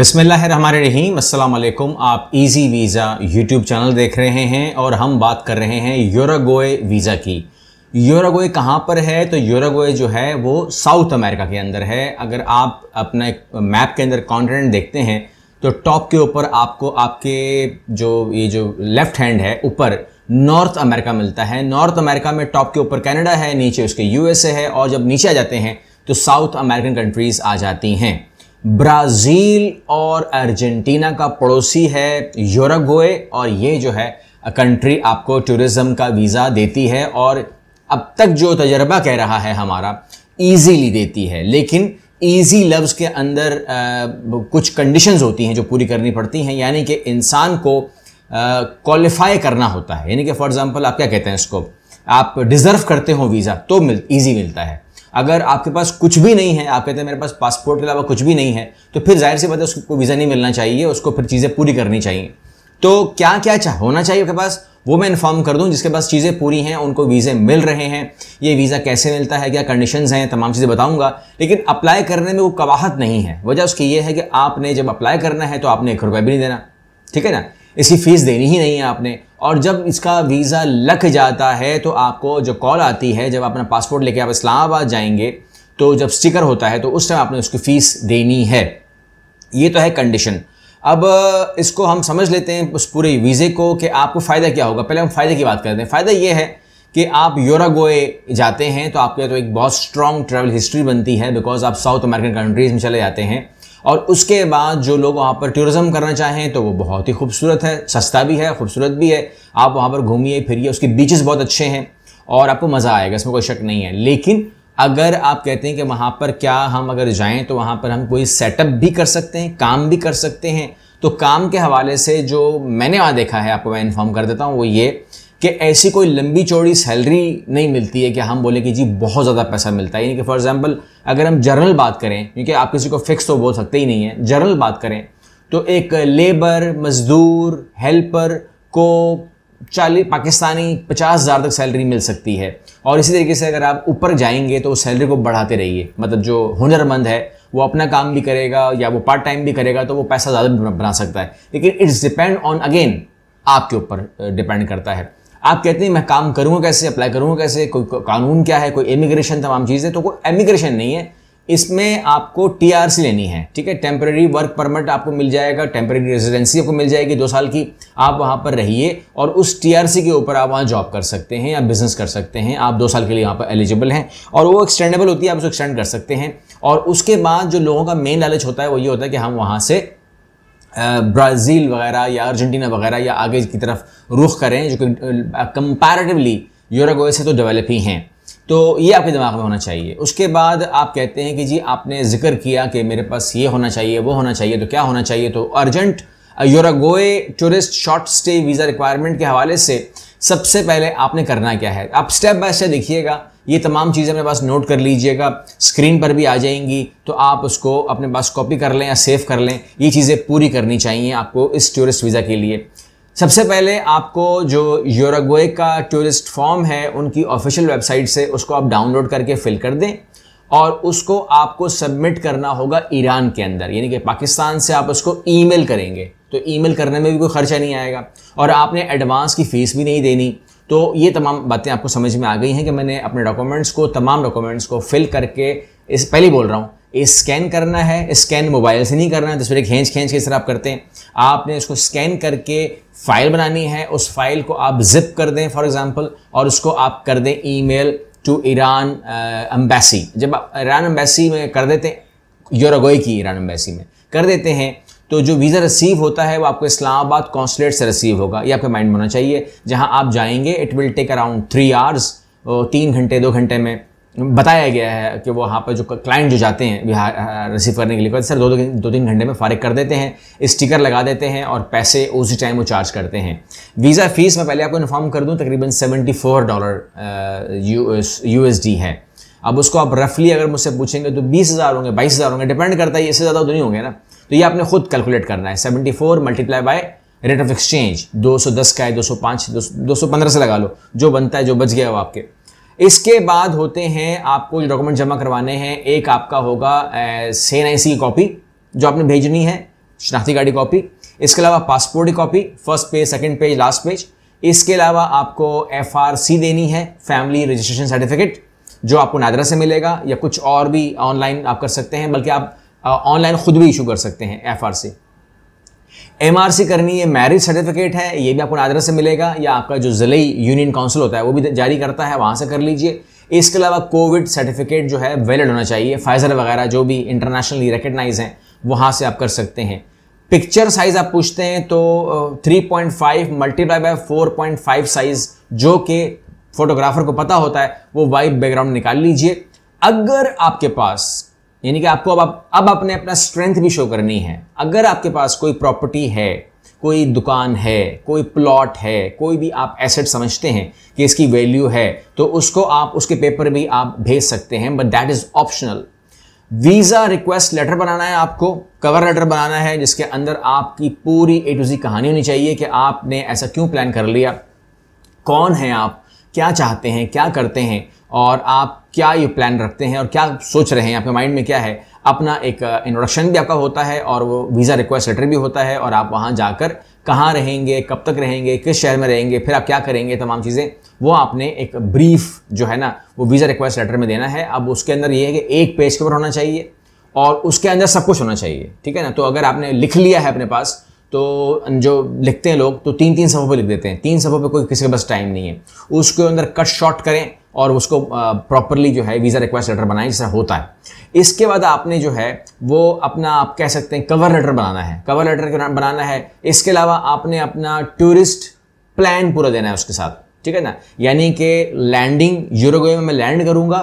अस्सलाम वालेकुम आप इजी वीज़ा यूट्यूब चैनल देख रहे हैं और हम बात कर रहे हैं यूरागोए वीज़ा की यूरागोए कहाँ पर है तो यूरागोए जो है वो साउथ अमेरिका के अंदर है अगर आप अपना मैप के अंदर कॉन्टिनेंट देखते हैं तो टॉप के ऊपर आपको आपके जो ये जो लेफ़्ट हैंड है ऊपर नॉर्थ अमेरिका मिलता है नॉर्थ अमेरिका में टॉप के ऊपर कैनेडा है नीचे उसके यूएसए है और जब नीचे आ जाते हैं तो साउथ अमेरिकन कंट्रीज़ आ जाती हैं ब्राज़ील और अर्जेंटीना का पड़ोसी है यूरोगोए और ये जो है कंट्री आपको टूरिज़्म का वीज़ा देती है और अब तक जो तजर्बा कह रहा है हमारा ईजीली देती है लेकिन ईजी लफ्ज़ के अंदर आ, कुछ कंडीशंस होती हैं जो पूरी करनी पड़ती हैं यानी कि इंसान को क्वालिफाई करना होता है यानी कि फॉर एग्ज़ाम्पल आप क्या कहते हैं इसको आप डिज़र्व करते हो वीज़ा तो मिल ईजी मिलता है अगर आपके पास कुछ भी नहीं है आप कहते हैं मेरे पास पासपोर्ट के अलावा कुछ भी नहीं है तो फिर जाहिर सी बात है उसको वीज़ा नहीं मिलना चाहिए उसको फिर चीज़ें पूरी करनी चाहिए तो क्या क्या चाह होना चाहिए आपके पास वो मैं इन्फॉर्म कर दूं जिसके पास चीज़ें पूरी हैं उनको वीज़े मिल रहे हैं ये वीज़ा कैसे मिलता है क्या कंडीशंस हैं तमाम चीज़ें बताऊंगा लेकिन अप्लाई करने में वो कवाहत नहीं है वजह उसकी ये है कि आपने जब अप्लाई करना है तो आपने एक रुपये भी नहीं देना ठीक है ना इसकी फ़ीस देनी ही नहीं है आपने और जब इसका वीज़ा लग जाता है तो आपको जो कॉल आती है जब अपना पासपोर्ट लेके आप इस्लामाबाद जाएंगे तो जब स्टिकर होता है तो उस टाइम आपने उसकी फ़ीस देनी है ये तो है कंडीशन अब इसको हम समझ लेते हैं उस पूरे वीज़े को कि आपको फ़ायदा क्या होगा पहले हम फ़ायदे की बात करते हैं फ़ायदा ये है कि आप योरागोए जाते हैं तो आपके तो एक बहुत स्ट्रॉन्ग ट्रैवल हिस्ट्री बनती है बिकॉज आप साउथ अमेरिकन कंट्रीज़ में चले जाते हैं और उसके बाद जो लोग वहाँ पर टूरिज़म करना चाहें तो वो बहुत ही खूबसूरत है सस्ता भी है खूबसूरत भी है आप वहाँ पर घूमिए फिरिए उसके बीचेस बहुत अच्छे हैं और आपको मज़ा आएगा इसमें कोई शक नहीं है लेकिन अगर आप कहते हैं कि वहाँ पर क्या हम अगर जाएँ तो वहाँ पर हम कोई सेटअप भी कर सकते हैं काम भी कर सकते हैं तो काम के हवाले से जो मैंने वहाँ देखा है आपको मैं इन्फॉर्म कर देता हूँ वो ये कि ऐसी कोई लंबी चौड़ी सैलरी नहीं मिलती है कि हम बोले कि जी बहुत ज़्यादा पैसा मिलता है यानी कि फॉर एग्जांपल अगर हम जनरल बात करें क्योंकि आप किसी को फिक्स तो बोल सकते ही नहीं है जनरल बात करें तो एक लेबर मज़दूर हेल्पर को चालीस पाकिस्तानी पचास हज़ार तक सैलरी मिल सकती है और इसी तरीके से अगर आप ऊपर जाएंगे तो उस सैलरी को बढ़ाते रहिए मतलब जो हुनरमंद है वो अपना काम भी करेगा या वो पार्ट टाइम भी करेगा तो वो पैसा ज़्यादा बना सकता है लेकिन इट्स डिपेंड ऑन अगेन आपके ऊपर डिपेंड करता है आप कहते हैं मैं काम करूँगा कैसे अप्लाई करूँगा कैसे कोई कानून क्या है कोई इमिग्रेशन तमाम चीज़ें तो कोई इमिग्रेशन नहीं है इसमें आपको टीआरसी लेनी है ठीक है टेम्प्रेरी वर्क परमिट आपको मिल जाएगा टेम्प्रेरी रेजिडेंसी आपको मिल जाएगी दो साल की आप वहाँ पर रहिए और उस टीआरसी के ऊपर आप वहाँ जॉब कर सकते हैं या बिजनेस कर सकते हैं आप दो साल के लिए यहाँ पर एलिजिबल हैं और वो एक्सटेंडेबल होती है आप उसको एक्सटेंड कर सकते हैं और उसके बाद जो लोगों का मेन लालच होता है वो ये होता है कि हम वहाँ से ब्राज़ील वगैरह या अर्जेंटीना वगैरह या आगे की तरफ रुख करें जो कंपैरेटिवली यूरोगोए से तो डेवलप ही हैं तो ये आपके दिमाग में होना चाहिए उसके बाद आप कहते हैं कि जी आपने जिक्र किया कि मेरे पास ये होना चाहिए वो होना चाहिए तो क्या होना चाहिए तो अर्जेंट यूरोगोए tourist short stay visa requirement के हवाले से सबसे पहले आपने करना क्या है आप स्टेप बाय स्टेप देखिएगा ये तमाम चीज़ें अपने पास नोट कर लीजिएगा स्क्रीन पर भी आ जाएंगी तो आप उसको अपने पास कॉपी कर लें या सेव कर लें ये चीज़ें पूरी करनी चाहिए आपको इस टूरिस्ट वीज़ा के लिए सबसे पहले आपको जो यूरोगोए का टूरिस्ट फॉर्म है उनकी ऑफिशियल वेबसाइट से उसको आप डाउनलोड करके फिल कर दें और उसको आपको सबमिट करना होगा ईरान के अंदर यानी कि पाकिस्तान से आप उसको ईमेल करेंगे तो ईमेल करने में भी कोई ख़र्चा नहीं आएगा और आपने एडवांस की फ़ीस भी नहीं देनी तो ये तमाम बातें आपको समझ में आ गई हैं कि मैंने अपने डॉक्यूमेंट्स को तमाम डॉक्यूमेंट्स को फिल करके इस पहले बोल रहा हूँ स्कैन करना है स्कैन मोबाइल से नहीं करना है तस्वीरें खींच खींच के इस तरह आप करते हैं आपने इसको स्कैन करके फ़ाइल बनानी है उस फाइल को आप जिप कर दें फॉर एग्जांपल और उसको आप कर दें ईमेल टू ईरान अम्बेसी जब आप ईरान अम्बेसी में कर देते हैं योरगोई की ईरान अम्बेसी में कर देते हैं तो जो वीज़ा रिसीव होता है वो आपको इस्लामाबाद कौंसलेट से रिसीव होगा ये आपके माइंड में होना चाहिए जहाँ आप जाएंगे it will take around three hours तीन घंटे दो घंटे में बताया गया है कि वो वहाँ पर जो क्लाइंट जो जाते हैं रिसीव करने के लिए कहते तो सर दो दो दो तीन घंटे में फ़ारिग कर देते हैं स्टिकर लगा देते हैं और पैसे उसी टाइम वो चार्ज करते हैं वीज़ा फ़ीस मैं पहले आपको इन्फॉर्म कर दूँ तकरीबन seventy four dollar U S D है अब उसको आप रफली अगर मुझसे पूछेंगे तो बीस हज़ार होंगे बाईस हज़ार होंगे डिपेंड करता है इससे ज़्यादा तो नहीं होंगे ना तो ये आपने खुद कैलकुलेट करना है 74 four multiply by rate of exchange 210 का है 205 215 से लगा लो जो बनता है जो बच गया वो आपके इसके बाद होते हैं आपको जो डॉक्यूमेंट जमा करवाने हैं एक आपका होगा सेन आई की कॉपी जो आपने भेजनी है शनाख्ती कार्ड की कॉपी इसके अलावा पासपोर्ट की copy first page second page last page इसके अलावा आपको एफ देनी है फैमिली रजिस्ट्रेशन सर्टिफिकेट जो आपको नादरा से मिलेगा या कुछ और भी ऑनलाइन आप कर सकते हैं बल्कि आप ऑनलाइन खुद भी इशू कर सकते हैं एफ एमआरसी करनी है मैरिज सर्टिफिकेट है ये भी आपको नादरा से मिलेगा या आपका जो ज़िले यूनियन काउंसिल होता है वो भी जारी करता है वहाँ से कर लीजिए इसके अलावा कोविड सर्टिफिकेट जो है वैलिड होना चाहिए फाइजर वगैरह जो भी इंटरनेशनली रिकगनाइज हैं वहाँ से आप कर सकते हैं पिक्चर साइज आप पूछते हैं तो 3.5 point five multiply by four point five size जो कि फोटोग्राफर को पता होता है वो वाइट बैकग्राउंड निकाल लीजिए अगर आपके पास यानी कि आपको अब अब अपने अपना स्ट्रेंथ भी शो करनी है अगर आपके पास कोई प्रॉपर्टी है कोई दुकान है कोई प्लॉट है कोई भी आप एसेट समझते हैं कि इसकी वैल्यू है तो उसको आप उसके पेपर भी आप भेज सकते हैं but that is optional visa request letter बनाना है आपको कवर लेटर बनाना है जिसके अंदर आपकी पूरी ए टू जी कहानी होनी चाहिए कि आपने ऐसा क्यों प्लान कर लिया कौन है आप क्या चाहते हैं क्या करते हैं और आप क्या ये प्लान रखते हैं और क्या सोच रहे हैं आपके माइंड में क्या है अपना एक इंट्रोडक्शन भी आपका होता है और वो वीज़ा रिक्वेस्ट लेटर भी होता है और आप वहाँ जाकर कहाँ रहेंगे कब तक रहेंगे किस शहर में रहेंगे फिर आप क्या करेंगे तमाम चीज़ें वो आपने एक ब्रीफ जो है ना वो वीज़ा रिक्वेस्ट लेटर में देना है अब उसके अंदर ये है कि एक पेज के ऊपर होना चाहिए और उसके अंदर सब कुछ होना चाहिए ठीक है ना तो अगर आपने लिख लिया है अपने पास तो जो लिखते हैं लोग तो तीन तीन सफ़ों पर लिख देते हैं तीन सफ़ों पर कोई किसी के पास टाइम नहीं है उसके अंदर कट शॉर्ट करें और उसको प्रॉपरली जो है वीज़ा रिक्वेस्ट लेटर बनाएं जैसा होता है इसके बाद आपने जो है वो अपना आप कह सकते हैं कवर लेटर बनाना है कवर लेटर बनाना है इसके अलावा आपने अपना टूरिस्ट प्लान पूरा देना है उसके साथ ठीक है ना यानी कि लैंडिंग यूरोगोए में मैं लैंड करूंगा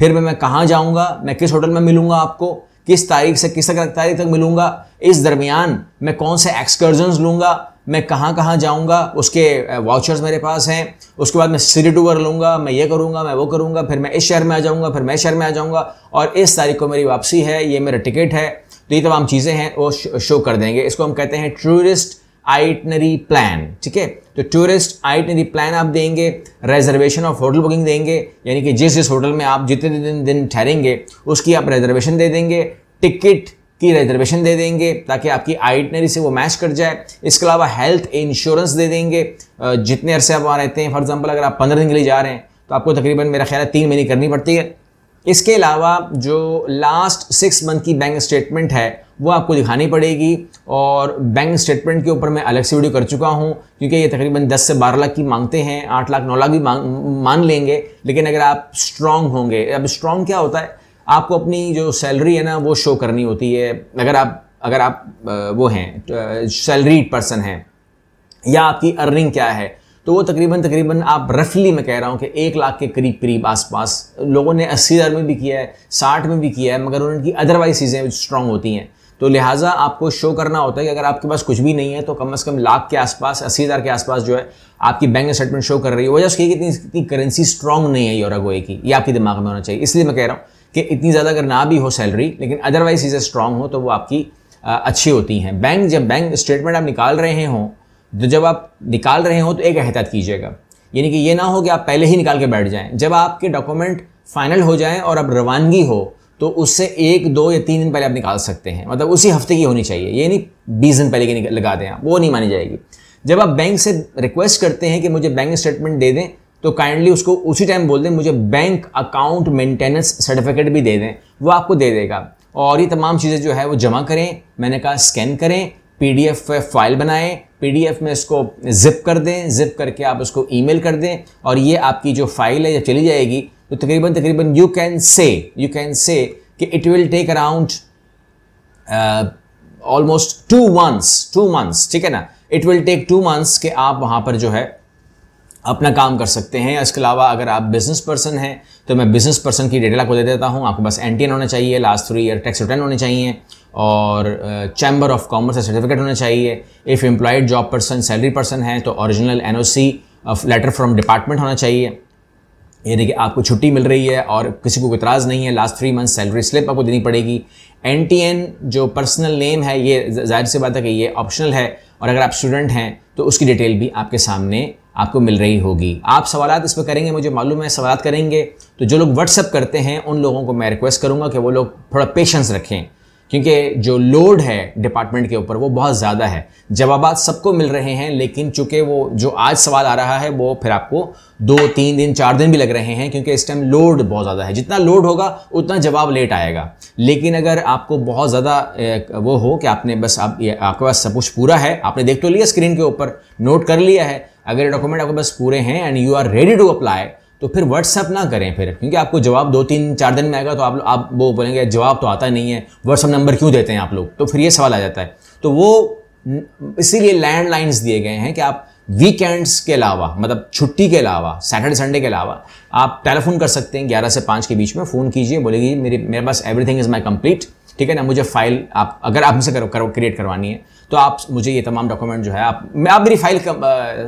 फिर मैं मैं कहाँ जाऊँगा मैं किस होटल में मिलूंगा आपको किस तारीख से किस तारीख तक मिलूंगा इस दरमियान मैं कौन से एक्सकर्जन लूंगा मैं कहाँ कहाँ जाऊँगा उसके वाउचर्स मेरे पास हैं उसके बाद मैं सिटी टूर लूँगा मैं ये करूँगा मैं वो करूँगा फिर मैं इस शहर में आ जाऊँगा फिर मैं शहर में आ जाऊँगा और इस तारीख को मेरी वापसी है ये मेरा टिकट है तो ये तमाम चीज़ें हैं वो शो कर देंगे इसको हम कहते हैं टूरिस्ट आइटनरी प्लान ठीक है तो टूरिस्ट आइटनरी प्लान आप देंगे रिजर्वेशन ऑफ होटल बुकिंग देंगे यानी कि जिस जिस होटल में आप जितने दिन दिन ठहरेंगे उसकी आप रिजर्वेशन दे देंगे टिकट की रिजर्वेशन दे देंगे ताकि आपकी आइटनरी से वो मैच कर जाए इसके अलावा हेल्थ इंश्योरेंस दे देंगे जितने अरसे आप वहाँ रहते हैं फॉर एग्जांपल अगर आप पंद्रह दिन के लिए जा रहे हैं तो आपको तकरीबन मेरा ख्याल है तीन महीने करनी पड़ती है इसके अलावा जो लास्ट सिक्स मंथ की बैंक स्टेटमेंट है वो आपको दिखानी पड़ेगी और बैंक स्टेटमेंट के ऊपर मैं अलग से वीडियो कर चुका हूँ क्योंकि ये तकरीबन 10 से 12 लाख की मांगते हैं 8 लाख 9 लाख भी मांग मान लेंगे लेकिन अगर आप स्ट्रांग होंगे अब स्ट्रांग क्या होता है आपको अपनी जो सैलरी है ना वो शो करनी होती है अगर आप अगर आप वो हैं सैलरी पर्सन हैं या आपकी अर्निंग क्या है तो वो तकरीबन तकरीबन आप रफली मैं कह रहा हूँ कि एक लाख के करीब करीब आसपास लोगों ने अस्सी हज़ार में भी किया है साठ में भी किया है मगर उनकी अदरवाइज चीज़ें स्ट्रांग होती हैं तो लिहाजा आपको शो करना होता है कि अगर आपके पास कुछ भी नहीं है तो कम अज़ कम लाख के आसपास अस्सी हज़ार के आसपास जो है आपकी बैंक स्टेटमेंट शो कर रही है वजह उसकी इतनी इतनी करेंसी स्ट्रांग नहीं है यूरा गोए की ये आपके दिमाग में होना चाहिए इसलिए मैं कह रहा हूँ कि इतनी ज़्यादा अगर ना भी हो सैलरी लेकिन अदरवाइज चीज़ें स्ट्रांग हो तो वो आपकी अच्छी होती हैं बैंक जब बैंक स्टेटमेंट आप निकाल रहे हों तो जब आप निकाल रहे हो तो एक एहतियात कीजिएगा यानी कि ये ना हो कि आप पहले ही निकाल के बैठ जाएं जब आपके डॉक्यूमेंट फाइनल हो जाएं और अब रवानगी हो तो उससे एक दो या तीन दिन पहले आप निकाल सकते हैं मतलब उसी हफ्ते की होनी चाहिए ये नहीं बीस दिन पहले की लगा दें आप वो नहीं मानी जाएगी जब आप बैंक से रिक्वेस्ट करते हैं कि मुझे बैंक स्टेटमेंट दे दें तो काइंडली उसको उसी टाइम बोल दें मुझे बैंक अकाउंट मेंटेनेंस सर्टिफिकेट भी दे दें वो आपको दे देगा और ये तमाम चीज़ें जो है वो जमा करें मैंने कहा स्कैन करें पीडीएफ फाइल बनाएं पीडीएफ में इसको जिप कर दें जिप करके आप उसको ईमेल कर दें और ये आपकी जो फाइल है जब चली जाएगी तो तकरीबन तकरीबन you can say you can say कि it will take around almost two months two months ठीक है ना it will take two months कि आप वहाँ पर जो है अपना काम कर सकते हैं इसके अलावा अगर आप बिजनेस पर्सन हैं तो मैं बिजनेस पर्सन की डेटा को दे देता हूँ आपको बस एन होना चाहिए last three year tax return होने चाहिए और चैम्बर ऑफ कॉमर्स सर्टिफिकेट होना चाहिए if employed job person salary person है तो original an letter from department होना चाहिए ये देखिए आपको छुट्टी मिल रही है और किसी को इतराज़ नहीं है last three month salary slip आपको देनी पड़ेगी एन जो पर्सनल नेम है ये जाहिर सी बात है कि ये ऑप्शनल है और अगर आप स्टूडेंट हैं तो उसकी डिटेल भी आपके सामने आपको मिल रही होगी आप सवाल इस पर करेंगे मुझे मालूम है सवाल करेंगे तो जो लोग व्हाट्सअप करते हैं उन लोगों को मैं रिक्वेस्ट करूँगा कि वो लोग थोड़ा पेशेंस रखें क्योंकि जो लोड है डिपार्टमेंट के ऊपर वो बहुत ज़्यादा है जवाब सबको मिल रहे हैं लेकिन चूंकि वो जो आज सवाल आ रहा है वो फिर आपको दो तीन दिन चार दिन भी लग रहे हैं क्योंकि इस टाइम लोड बहुत ज़्यादा है जितना लोड होगा उतना जवाब लेट आएगा लेकिन अगर आपको बहुत ज़्यादा वो हो कि आपने बस आप आपके पास सब कुछ पूरा है आपने देख तो लिया स्क्रीन के ऊपर नोट कर लिया है अगर ये डॉक्यूमेंट आपके पास पूरे हैं and you are ready to apply तो फिर व्हाट्सअप ना करें फिर क्योंकि आपको जवाब दो तीन चार दिन में आएगा तो आप आप वो बोलेंगे जवाब तो आता नहीं है व्हाट्सअप नंबर क्यों देते हैं आप लोग तो फिर ये सवाल आ जाता है तो वो इसीलिए लैंडलाइंस दिए गए हैं कि आप वीकेंड्स के अलावा मतलब छुट्टी के अलावा सैटरडे संडे के अलावा आप टेलीफोन कर सकते हैं ग्यारह से पाँच के बीच में फ़ोन कीजिए बोलेगी मेरे मेरे पास एवरीथिंग इज़ माई कंप्लीट ठीक है ना मुझे फाइल आप अगर आप मुझसे क्रिएट करवानी है तो आप मुझे ये तमाम डॉक्यूमेंट जो है आप मैं आप मेरी फाइल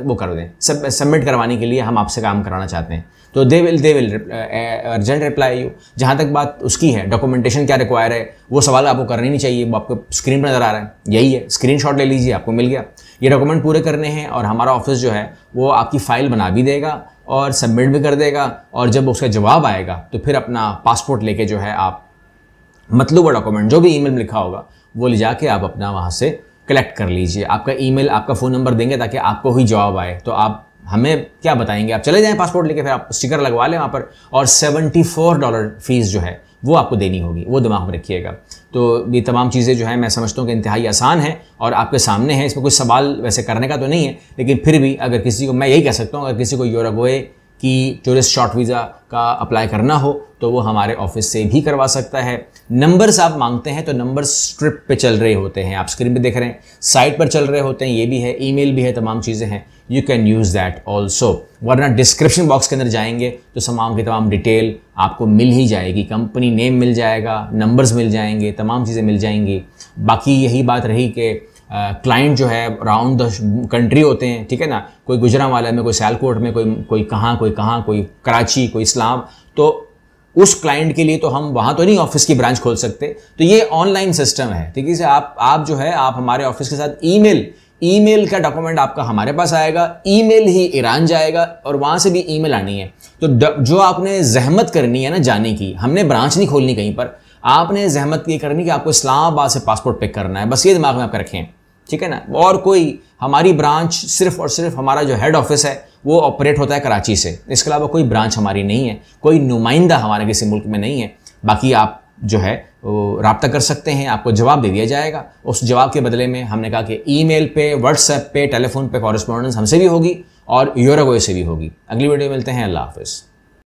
वो कर दें सबमिट करवाने के लिए हम आपसे काम कराना चाहते हैं तो they will they will urgent reply you जहाँ तक बात उसकी है डॉक्यूमेंटेशन क्या रिक्वायर है वो सवाल आपको करने नहीं चाहिए वो आपको स्क्रीन पर नज़र आ रहा है यही है स्क्रीन ले लीजिए आपको मिल गया ये डॉक्यूमेंट पूरे करने हैं और हमारा ऑफिस जो है वो आपकी फ़ाइल बना भी देगा और सबमिट भी कर देगा और जब उसका जवाब आएगा तो फिर अपना पासपोर्ट लेके जो है आप मतलूबा डॉक्यूमेंट जो भी ईमेल में लिखा होगा वो ले जाके आप अपना वहाँ से कलेक्ट कर लीजिए आपका ईमेल आपका फ़ोन नंबर देंगे ताकि आपको ही जवाब आए तो आप हमें क्या बताएंगे आप चले जाएं पासपोर्ट लेके फिर आप स्टिकर लगवा लें वहाँ पर और 74 डॉलर फीस जो है वो आपको देनी होगी वो दिमाग में रखिएगा तो ये तमाम चीज़ें जो है मैं समझता हूँ कि इंतहाई आसान है और आपके सामने है इसमें कुछ सवाल वैसे करने का तो नहीं है लेकिन फिर भी अगर किसी को मैं यही कह सकता हूँ अगर किसी को यूरोगोए कि टूरिस्ट शॉर्ट वीज़ा का अप्लाई करना हो तो वो हमारे ऑफिस से भी करवा सकता है नंबर्स आप मांगते हैं तो नंबर स्ट्रिप पे चल रहे होते हैं आप स्क्रीन पे देख रहे हैं साइट पर चल रहे होते हैं ये भी है ईमेल भी है तमाम चीज़ें हैं you can use that also वरना डिस्क्रिप्शन बॉक्स के अंदर जाएंगे तो तमाम की तमाम डिटेल आपको मिल ही जाएगी कंपनी नेम मिल जाएगा नंबर्स मिल जाएंगे तमाम चीज़ें मिल जाएंगी बाकी यही बात रही कि क्लाइंट जो है अराउंड द कंट्री होते हैं ठीक है ना कोई गुजरा वाला में कोई सैलकोट में कोई कोई कहाँ कोई कहाँ कोई कराची कोई इस्लाम तो उस क्लाइंट के लिए तो हम वहाँ तो नहीं ऑफिस की ब्रांच खोल सकते तो ये ऑनलाइन सिस्टम है ठीक है से आप आप जो है आप हमारे ऑफिस के साथ ईमेल ईमेल का डॉक्यूमेंट आपका हमारे पास आएगा ईमेल ही ईरान जाएगा और वहाँ से भी ईमेल आनी है तो जो आपने जहमत करनी है ना जाने की हमने ब्रांच नहीं खोलनी कहीं पर आपने जहमत ये करनी कि आपको इस्लामाबाद से पासपोर्ट पिक करना है बस ये दिमाग में आप रखें ठीक है ना और कोई हमारी ब्रांच सिर्फ और सिर्फ हमारा जो हेड ऑफिस है वो ऑपरेट होता है कराची से इसके अलावा कोई ब्रांच हमारी नहीं है कोई नुमाइंदा हमारे किसी मुल्क में नहीं है बाकी आप जो है रबता कर सकते हैं आपको जवाब दे दिया जाएगा उस जवाब के बदले में हमने कहा कि ई मेल पे व्हाट्सएप पे टेलीफोन पे कॉरस्पॉन्डेंस हमसे भी होगी और यूरोगोए से भी होगी अगली वीडियो मिलते हैं अल्लाह हाफिज़